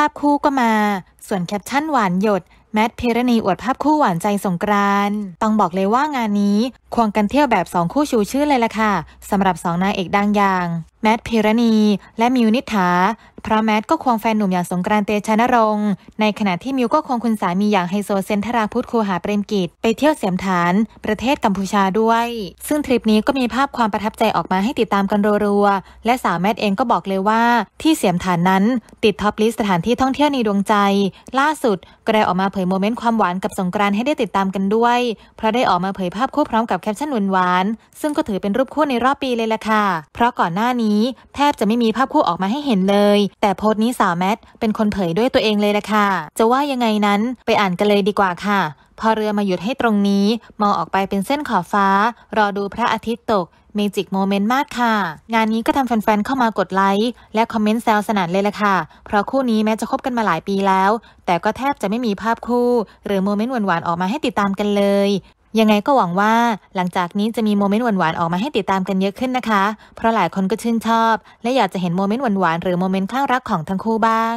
ภาพคู่ก็มา ส่วนแคปชั่นหวานหยดแมทเพรณีอวดภาพคู่หวานใจสงกรานต้องบอกเลยว่างานนี้ควงกันเที่ยวแบบสองคู่ชูชื่อเลยล่ะค่ะสำหรับสองนางเอกดังอย่าง แมทพรณี และมิวนิธาเพราะแมทก็ควงแฟนหนุ่มอย่างสงกรานเตชะนรงค์ ในขณะที่มิวก็ควงคุณสามีอย่าง ไฮโซเซนทราพุทธคูหาเปรมกิจ ไปเที่ยวเสียมฐานประเทศกัมพูชาด้วย ซึ่งทริปนี้ก็มีภาพความประทับใจออกมาให้ติดตามกันรัวๆและสาวแมทเองก็บอกเลยว่าที่เสียมฐานนั้น ติดท็อปลิสต์สถานที่ท่องเที่ยวในดวงใจ ล่าสุดก็ได้ออกมาเผยยโมเมนต์ความหวานกับสงกรานให้ได้ติดตามกันด้วย เพราะได้ออกมาเผยภาพคู่พร้อมกับแคปชั่นหวานๆ ซึ่งก็ถือเป็นรูปคู่ในรอบปีเลยล่ะค่ะ เพราะก่อนหน้านี้ แทบจะไม่มีภาพคู่ออกมาให้เห็นเลย แต่โพสต์นี้สาวแมทเป็นคนเผยด้วยตัวเองเลยล่ะค่ะ จะว่ายังไงนั้นไปอ่านกันเลยดีกว่าค่ะพอเรือมาหยุดให้ตรงนี้ มองออกไปเป็นเส้นขอบฟ้ารอดูพระอาทิตย์ตกเมจิกโมเมนต์มากค่ะ งานนี้ก็ทำแฟนๆ เข้ามากดไลค์และคอมเมนต์แซวสนานเลยละค่ะ เพราะคู่นี้แม้จะคบกันมาหลายปีแล้ว แต่ก็แทบจะไม่มีภาพคู่ หรือโมเมนต์หวานๆ ออกมาให้ติดตามกันเลย ยังไงก็หวังว่า หลังจากนี้จะมีโมเมนต์หวานๆออกมาให้ติดตามกันเยอะขึ้นนะคะ เพราะหลายคนก็ชื่นชอบและอยากจะเห็นโมเมนต์หวานๆหรือโมเมนต์ข้างรักของทั้งคู่บ้าง